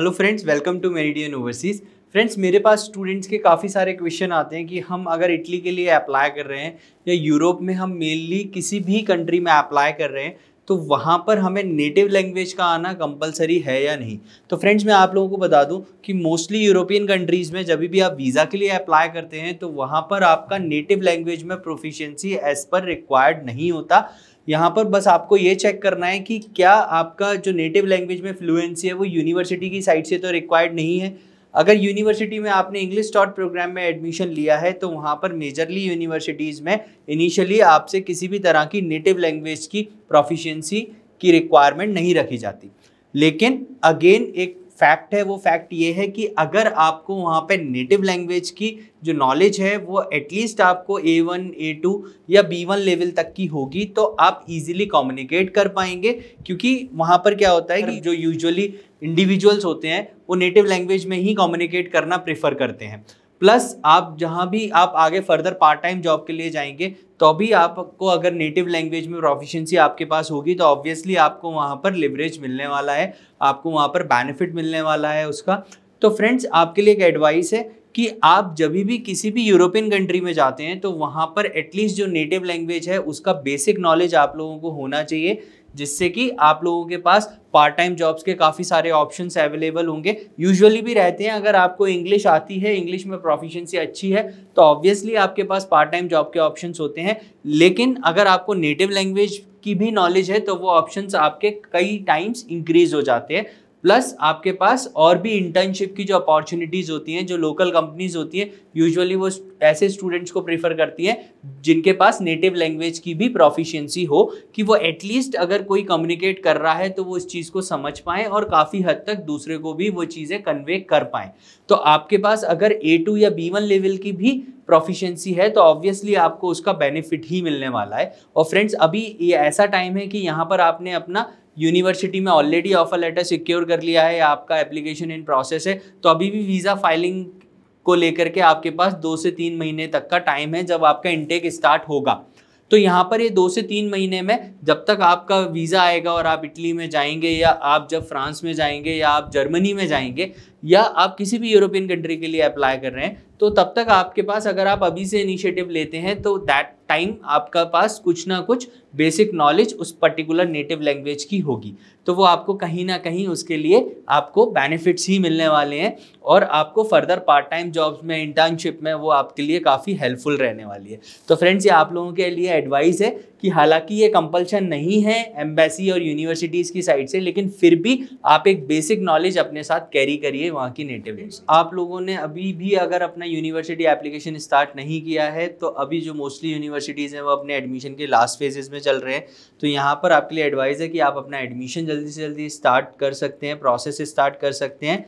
hello friends welcome to Meridian overseas friends मेरे पास students के काफ़ी सारे क्वेश्चन आते हैं कि हम अगर इटली के लिए अप्लाई कर रहे हैं या यूरोप में हम मेनली किसी भी कंट्री में अप्लाई कर रहे हैं तो वहाँ पर हमें नेटिव लैंग्वेज का आना कंपलसरी है या नहीं तो फ्रेंड्स मैं आप लोगों को बता दूँ कि मोस्टली यूरोपियन कंट्रीज़ में जब भी आप वीज़ा के लिए अप्लाई करते हैं तो वहाँ पर आपका नेटिव लैंग्वेज में प्रोफिशेंसी एज पर रिक्वायर्ड नहीं होता यहाँ पर बस आपको ये चेक करना है कि क्या आपका जो नेटिव लैंग्वेज में फ्लुएंसी है वो यूनिवर्सिटी की साइड से तो रिक्वायर्ड नहीं है अगर यूनिवर्सिटी में आपने इंग्लिश टॉट प्रोग्राम में एडमिशन लिया है तो वहाँ पर मेजरली यूनिवर्सिटीज़ में इनिशियली आपसे किसी भी तरह की नेटिव लैंग्वेज की प्रोफिशेंसी की रिक्वायरमेंट नहीं रखी जाती लेकिन अगेन एक फैक्ट है वो फैक्ट ये है कि अगर आपको वहाँ पे नेटिव लैंग्वेज की जो नॉलेज है वो एटलीस्ट आपको ए वन ए टू या बी वन लेवल तक की होगी तो आप इजीली कम्युनिकेट कर पाएंगे क्योंकि वहाँ पर क्या होता है कि जो यूजुअली इंडिविजुअल्स होते हैं वो नेटिव लैंग्वेज में ही कम्युनिकेट करना प्रेफर करते हैं प्लस आप जहाँ भी आप आगे फर्दर पार्ट टाइम जॉब के लिए जाएंगे तो भी आपको अगर नेटिव लैंग्वेज में प्रोफिशेंसी आपके पास होगी तो ऑब्वियसली आपको वहाँ पर लिवरेज मिलने वाला है आपको वहाँ पर बेनिफिट मिलने वाला है उसका तो फ्रेंड्स आपके लिए एक एडवाइस है कि आप जब भी किसी भी यूरोपियन कंट्री में जाते हैं तो वहाँ पर एटलीस्ट जो नेटिव लैंग्वेज है उसका बेसिक नॉलेज आप लोगों को होना चाहिए जिससे कि आप लोगों के पास पार्ट टाइम जॉब्स के काफ़ी सारे ऑप्शन अवेलेबल होंगे यूजुअली भी रहते हैं अगर आपको इंग्लिश आती है इंग्लिश में प्रोफिशेंसी अच्छी है तो ऑब्वियसली आपके पास पार्ट टाइम जॉब के ऑप्शन होते हैं लेकिन अगर आपको नेटिव लैंग्वेज की भी नॉलेज है तो वो ऑप्शंस आपके कई टाइम्स इंक्रीज हो जाते हैं प्लस आपके पास और भी इंटर्नशिप की जो अपॉर्चुनिटीज़ होती हैं जो लोकल कंपनीज होती हैं यूजुअली वो ऐसे स्टूडेंट्स को प्रेफर करती हैं जिनके पास नेटिव लैंग्वेज की भी प्रोफिशिएंसी हो कि वो एटलीस्ट अगर कोई कम्युनिकेट कर रहा है तो वो इस चीज़ को समझ पाएँ और काफ़ी हद तक दूसरे को भी वो चीज़ें कन्वे कर पाएँ तो आपके पास अगर ए टू या बी वन लेवल की भी प्रोफिशेंसी है तो ऑब्वियसली आपको उसका बेनिफिट ही मिलने वाला है और फ्रेंड्स अभी ये ऐसा टाइम है कि यहाँ पर आपने अपना यूनिवर्सिटी में ऑलरेडी ऑफर लेटर सिक्योर कर लिया है आपका एप्लीकेशन इन प्रोसेस है तो अभी भी वीज़ा फाइलिंग को लेकर के आपके पास दो से तीन महीने तक का टाइम है जब आपका इनटेक स्टार्ट होगा तो यहाँ पर ये दो से तीन महीने में जब तक आपका वीज़ा आएगा और आप इटली में जाएंगे या आप जब फ्रांस में जाएंगे या आप जर्मनी में जाएंगे या आप किसी भी यूरोपियन कंट्री के लिए अप्लाई कर रहे हैं तो तब तक आपके पास अगर आप अभी से इनिशिएटिव लेते हैं तो दैट टाइम आपका पास कुछ ना कुछ बेसिक नॉलेज उस पर्टिकुलर नेटिव लैंग्वेज की होगी तो वो आपको कहीं ना कहीं उसके लिए आपको बेनिफिट्स ही मिलने वाले हैं और आपको फर्दर पार्ट टाइम जॉब्स में इंटर्नशिप में वो आपके लिए काफ़ी हेल्पफुल रहने वाली है तो फ्रेंड्स ये आप लोगों के लिए एडवाइस है कि हालांकि ये कंपल्शन नहीं है एम्बेसी और यूनिवर्सिटीज़ की साइड से लेकिन फिर भी आप एक बेसिक नॉलेज अपने साथ कैरी करिए वहाँ की नेटिव है आप लोगों ने अभी भी अगर अपना यूनिवर्सिटी एप्लीकेशन स्टार्ट नहीं किया है तो अभी जो मोस्टली यूनिवर्सिटीज़ हैं वो अपने एडमिशन के लास्ट फेजेस में चल रहे हैं तो यहाँ पर आपके लिए एडवाइज़ है कि आप अपना एडमिशन जल्दी से जल्दी स्टार्ट कर सकते हैं प्रोसेस स्टार्ट कर सकते हैं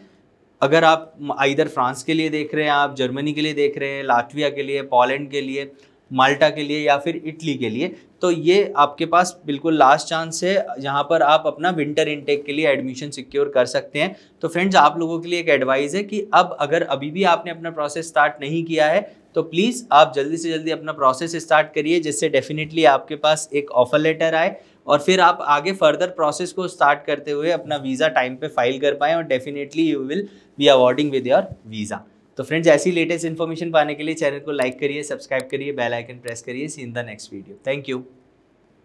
अगर आप इधर फ्रांस के लिए देख रहे हैं आप जर्मनी के लिए देख रहे हैं लाटविया के लिए पोलैंड के लिए माल्टा के लिए या फिर इटली के लिए तो ये आपके पास बिल्कुल लास्ट चांस है जहाँ पर आप अपना विंटर इनटेक के लिए एडमिशन सिक्योर कर सकते हैं तो फ्रेंड्स आप लोगों के लिए एक एडवाइज़ है कि अब अगर अभी भी आपने अपना प्रोसेस स्टार्ट नहीं किया है तो प्लीज़ आप जल्दी से जल्दी अपना प्रोसेस स्टार्ट करिए जिससे डेफिनेटली आपके पास एक ऑफ़र लेटर आए और फिर आप आगे फर्दर प्रोसेस को स्टार्ट करते हुए अपना वीज़ा टाइम पर फाइल कर पाएँ और definitely you will be awarding with your visa तो फ्रेंड्स ऐसी लेटेस्ट इन्फॉर्मेशन पाने के लिए चैनल को लाइक करिए सब्सक्राइब करिए बेल आइकन प्रेस करिए see in the next video thank you